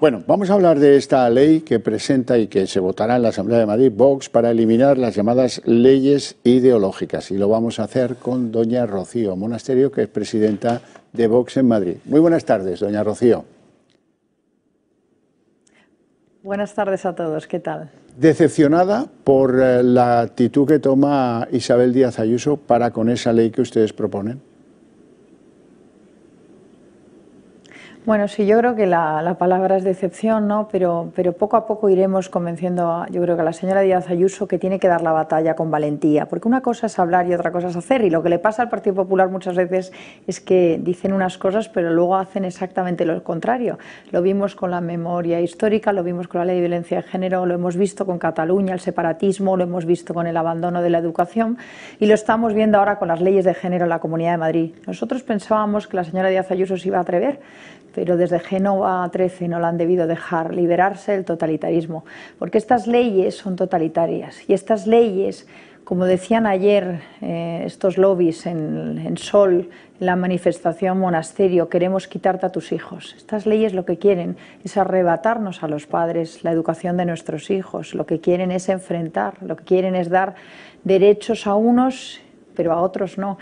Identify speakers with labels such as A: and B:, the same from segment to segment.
A: Bueno, vamos a hablar de esta ley que presenta y que se votará en la Asamblea de Madrid, Vox, para eliminar las llamadas leyes ideológicas. Y lo vamos a hacer con doña Rocío Monasterio, que es presidenta de Vox en Madrid. Muy buenas tardes, doña Rocío.
B: Buenas tardes a todos, ¿qué tal?
A: Decepcionada por eh, la actitud que toma Isabel Díaz Ayuso para con esa ley que ustedes proponen.
B: Bueno, sí, yo creo que la, palabra es decepción, ¿no? Pero, pero poco a poco iremos convenciendo, a, yo creo que a la señora Díaz Ayuso que tiene que dar la batalla con valentía, porque una cosa es hablar y otra cosa es hacer, y lo que le pasa al Partido Popular muchas veces es que dicen unas cosas, pero luego hacen exactamente lo contrario. Lo vimos con la memoria histórica, lo vimos con la ley de violencia de género, lo hemos visto con Cataluña, el separatismo, lo hemos visto con el abandono de la educación, y lo estamos viendo ahora con las leyes de género en la Comunidad de Madrid. Nosotros pensábamos que la señora Díaz Ayuso se iba a atrever, pero desde Génova 13 no la han debido dejar, liberarse del totalitarismo, porque estas leyes son totalitarias y estas leyes, como decían ayer eh, estos lobbies en, en Sol, en la manifestación monasterio, queremos quitarte a tus hijos. Estas leyes lo que quieren es arrebatarnos a los padres la educación de nuestros hijos, lo que quieren es enfrentar, lo que quieren es dar derechos a unos pero a otros no.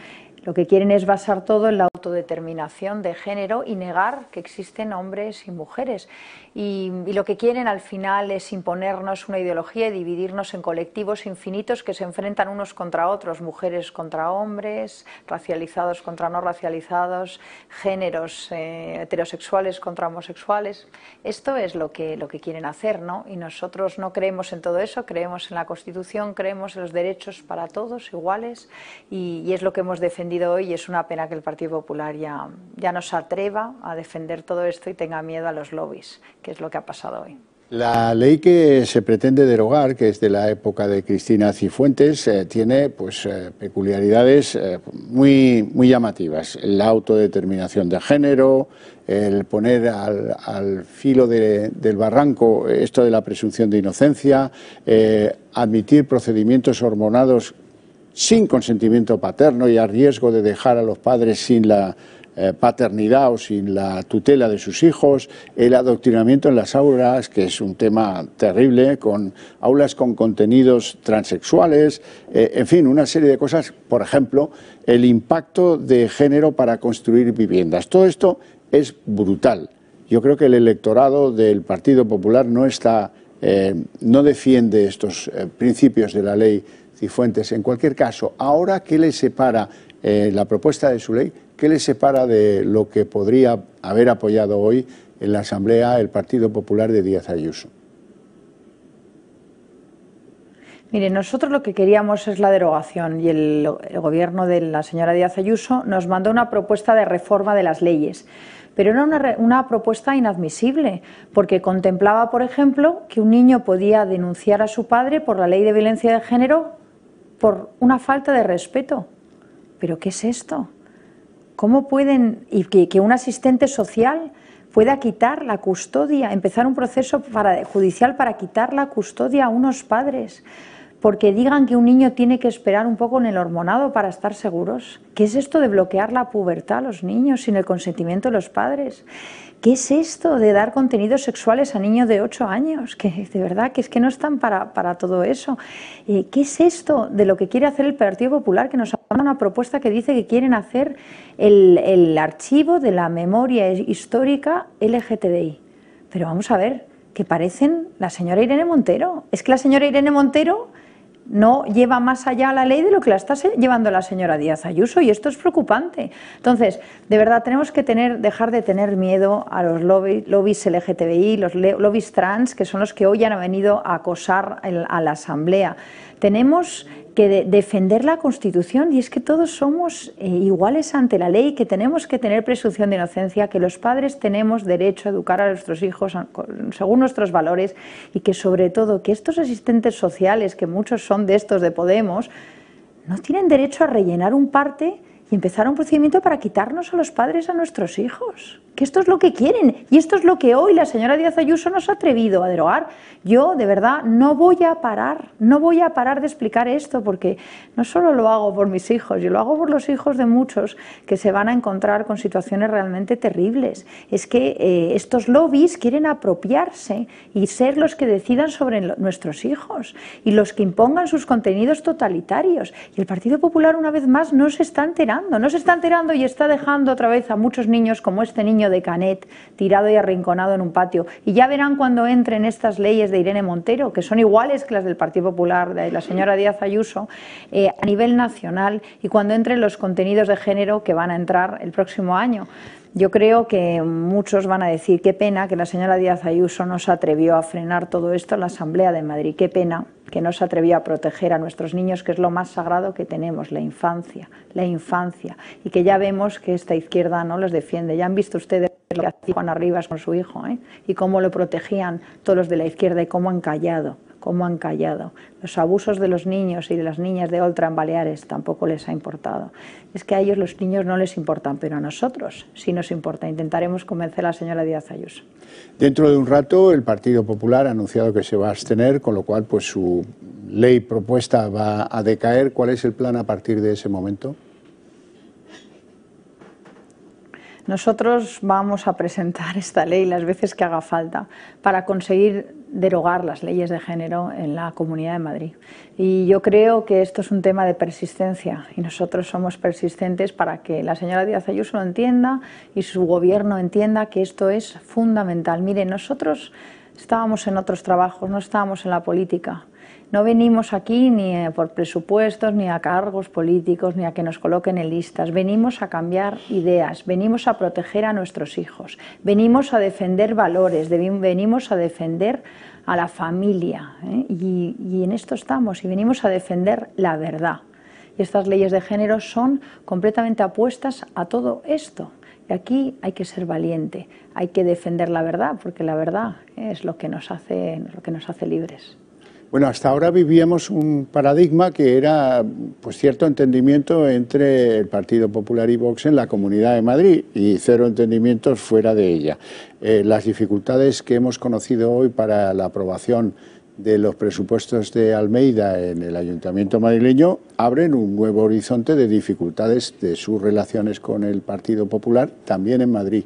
B: Lo que quieren es basar todo en la autodeterminación de género y negar que existen hombres y mujeres. Y, lo que quieren al final es imponernos una ideología y dividirnos en colectivos infinitos que se enfrentan unos contra otros, mujeres contra hombres, racializados contra no racializados, géneros eh, heterosexuales contra homosexuales. Esto es lo que, lo que quieren hacer, ¿no? Y nosotros no creemos en todo eso, creemos en la Constitución, creemos en los derechos para todos iguales y es lo que hemos defendido hoy y es una pena que el Partido Popular ya, ya no se atreva a defender todo esto y tenga miedo a los lobbies, que es lo que ha pasado hoy.
A: La ley que se pretende derogar, que es de la época de Cristina Cifuentes, eh, tiene pues, eh, peculiaridades eh, muy, muy llamativas. La autodeterminación de género, el poner al, al filo del barranco esto de la presunción de inocencia, admitir procedimientos hormonados sin consentimiento paterno y a riesgo de dejar a los padres sin la eh, paternidad o sin la tutela de sus hijos, el adoctrinamiento en las aulas, que es un tema terrible, con aulas con contenidos transexuales, eh, en fin, una serie de cosas, por ejemplo, el impacto de género para construir viviendas. Todo esto es brutal. Yo creo que el electorado del Partido Popular no está, eh, no defiende estos principios de la ley fuentes. En cualquier caso, ahora, ¿qué le separa eh, la propuesta de su ley? ¿Qué le separa de lo que podría haber apoyado hoy en la Asamblea el Partido Popular de Díaz Ayuso?
B: Mire, nosotros lo que queríamos es la derogación y el, gobierno de la señora Díaz Ayuso nos mandó una propuesta de reforma de las leyes. Pero era una propuesta inadmisible, porque contemplaba, por ejemplo, que un niño podía denunciar a su padre por la ley de violencia de género por una falta de respeto. ¿Pero qué es esto? ¿Cómo pueden, y que, un asistente social pueda quitar la custodia, empezar un proceso para, judicial para quitar la custodia a unos padres? porque digan que un niño tiene que esperar un poco en el hormonado para estar seguros? ¿Qué es esto de bloquear la pubertad a los niños sin el consentimiento de los padres? ¿Qué es esto de dar contenidos sexuales a niños de 8 años? Que de verdad que es que no están para, para todo eso. Eh, ¿Qué es esto de lo que quiere hacer el Partido Popular? Que nos ha dado una propuesta que dice que quieren hacer el, el archivo de la memoria histórica LGTBI. Pero vamos a ver, que parecen la señora Irene Montero. Es que la señora Irene Montero no lleva más allá la ley de lo que la está llevando la señora Díaz Ayuso y esto es preocupante. Entonces, de verdad tenemos que tener, dejar de tener miedo a los lobbies LGTBI, los lobbies trans, que son los que hoy han venido a acosar a la Asamblea. Tenemos que defender la Constitución y es que todos somos eh, iguales ante la ley, que tenemos que tener presunción de inocencia, que los padres tenemos derecho a educar a nuestros hijos según nuestros valores y que sobre todo que estos asistentes sociales, que muchos son de estos de Podemos, no tienen derecho a rellenar un parte y empezar un procedimiento para quitarnos a los padres a nuestros hijos que esto es lo que quieren y esto es lo que hoy la señora Díaz Ayuso nos ha atrevido a derogar. Yo de verdad no voy a parar, no voy a parar de explicar esto porque no solo lo hago por mis hijos, yo lo hago por los hijos de muchos que se van a encontrar con situaciones realmente terribles. Es que eh, estos lobbies quieren apropiarse y ser los que decidan sobre nuestros hijos y los que impongan sus contenidos totalitarios. Y el Partido Popular una vez más no se está enterando, no se está enterando y está dejando otra vez a muchos niños como este niño de Canet, tirado y arrinconado en un patio. Y ya verán cuando entren estas leyes de Irene Montero, que son iguales que las del Partido Popular, de la señora Díaz Ayuso, eh, a nivel nacional, y cuando entren los contenidos de género que van a entrar el próximo año. Yo creo que muchos van a decir qué pena que la señora Díaz Ayuso no se atrevió a frenar todo esto en la Asamblea de Madrid, qué pena, que no se atrevió a proteger a nuestros niños, que es lo más sagrado que tenemos, la infancia, la infancia, y que ya vemos que esta izquierda no los defiende. Ya han visto ustedes lo que hacía Juan Arribas con su hijo, ¿eh? y cómo lo protegían todos los de la izquierda y cómo han callado cómo han callado. Los abusos de los niños y de las niñas de Oltran Baleares tampoco les ha importado. Es que a ellos los niños no les importan, pero a nosotros sí nos importa. Intentaremos convencer a la señora Díaz Ayuso.
A: Dentro de un rato el Partido Popular ha anunciado que se va a abstener, con lo cual pues su ley propuesta va a decaer. ¿Cuál es el plan a partir de ese momento?
B: Nosotros vamos a presentar esta ley las veces que haga falta para conseguir derogar las leyes de género en la Comunidad de Madrid. Y yo creo que esto es un tema de persistencia y nosotros somos persistentes para que la señora Díaz Ayuso lo entienda y su gobierno entienda que esto es fundamental. Mire, nosotros estábamos en otros trabajos, no estábamos en la política, no venimos aquí ni eh, por presupuestos, ni a cargos políticos, ni a que nos coloquen en listas. Venimos a cambiar ideas, venimos a proteger a nuestros hijos, venimos a defender valores, venimos a defender a la familia. ¿eh? Y, y en esto estamos, y venimos a defender la verdad. Y estas leyes de género son completamente apuestas a todo esto. Y aquí hay que ser valiente, hay que defender la verdad, porque la verdad es lo que nos hace, lo que nos hace libres.
A: Bueno, hasta ahora vivíamos un paradigma que era pues cierto entendimiento entre el Partido Popular y Vox en la Comunidad de Madrid y cero entendimientos fuera de ella. Eh, las dificultades que hemos conocido hoy para la aprobación de los presupuestos de Almeida en el Ayuntamiento madrileño abren un nuevo horizonte de dificultades de sus relaciones con el Partido Popular también en Madrid.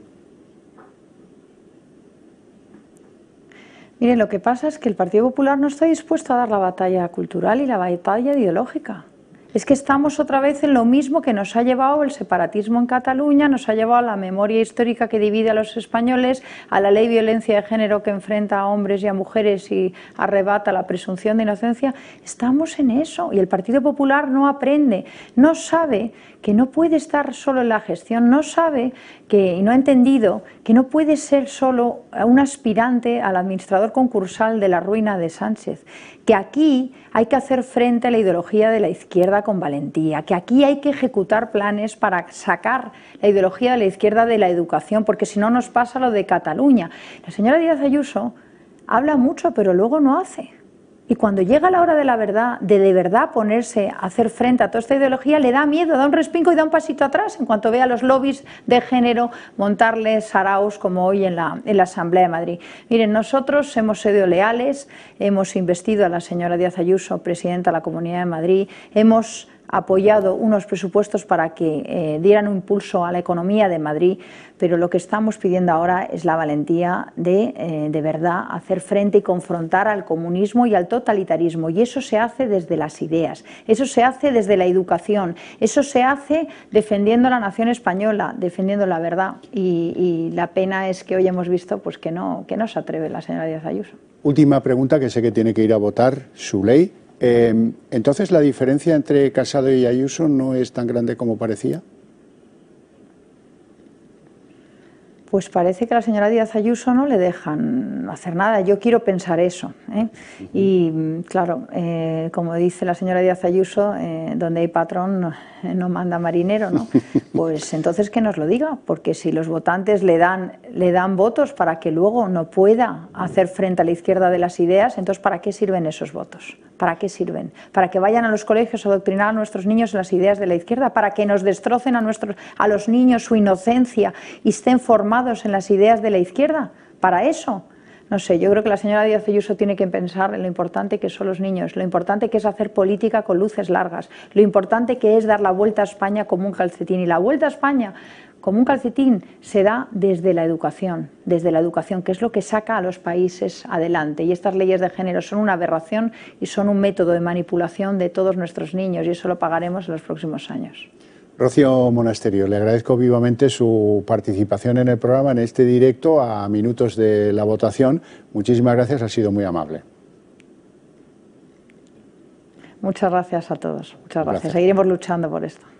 B: Miren, lo que pasa es que el Partido Popular no está dispuesto a dar la batalla cultural y la batalla ideológica es que estamos otra vez en lo mismo que nos ha llevado el separatismo en Cataluña, nos ha llevado a la memoria histórica que divide a los españoles, a la ley de violencia de género que enfrenta a hombres y a mujeres y arrebata la presunción de inocencia. Estamos en eso y el Partido Popular no aprende, no sabe que no puede estar solo en la gestión, no sabe que, y no ha entendido que no puede ser solo un aspirante al administrador concursal de la ruina de Sánchez, que aquí hay que hacer frente a la ideología de la izquierda con valentía, que aquí hay que ejecutar planes para sacar la ideología de la izquierda de la educación, porque si no nos pasa lo de Cataluña. La señora Díaz Ayuso habla mucho, pero luego no hace. Y cuando llega la hora de la verdad, de de verdad ponerse a hacer frente a toda esta ideología, le da miedo, da un respingo y da un pasito atrás en cuanto ve a los lobbies de género montarles saraos como hoy en la, en la Asamblea de Madrid. Miren, nosotros hemos sido leales, hemos investido a la señora Díaz Ayuso, presidenta de la Comunidad de Madrid, hemos apoyado unos presupuestos para que eh, dieran un impulso a la economía de Madrid, pero lo que estamos pidiendo ahora es la valentía de, eh, de verdad, hacer frente y confrontar al comunismo y al totalitarismo. Y eso se hace desde las ideas, eso se hace desde la educación, eso se hace defendiendo la nación española, defendiendo la verdad. Y, y la pena es que hoy hemos visto pues, que, no, que no se atreve la señora Díaz Ayuso.
A: Última pregunta, que sé que tiene que ir a votar su ley. Em, entonces, ¿la diferencia entre Casado y Ayuso no es tan grande como parecía?
B: pues parece que a la señora Díaz Ayuso no le dejan hacer nada. Yo quiero pensar eso. ¿eh? Y claro, eh, como dice la señora Díaz Ayuso, eh, donde hay patrón no, manda marinero, ¿no? Pues entonces que nos lo diga, porque si los votantes le dan, le dan votos para que luego no pueda hacer frente a la izquierda de las ideas, entonces ¿para qué sirven esos votos? ¿Para qué sirven? ¿Para que vayan a los colegios a adoctrinar a nuestros niños en las ideas de la izquierda? ¿Para que nos destrocen a, nuestros, a los niños su inocencia y estén formados? en las ideas de la izquierda para eso. No sé, yo creo que la señora Díaz Ayuso tiene que pensar en lo importante que son los niños, lo importante que es hacer política con luces largas, lo importante que es dar la vuelta a España como un calcetín. Y la vuelta a España como un calcetín se da desde la educación, desde la educación, que es lo que saca a los países adelante. Y estas leyes de género son una aberración y son un método de manipulación de todos nuestros niños y eso lo pagaremos en los próximos años.
A: Rocío Monasterio, le agradezco vivamente su participación en el programa, en este directo a minutos de la votación. Muchísimas gracias, ha sido muy amable. Muchas gracias a todos. Muchas gracias. Seguiremos luchando por esto.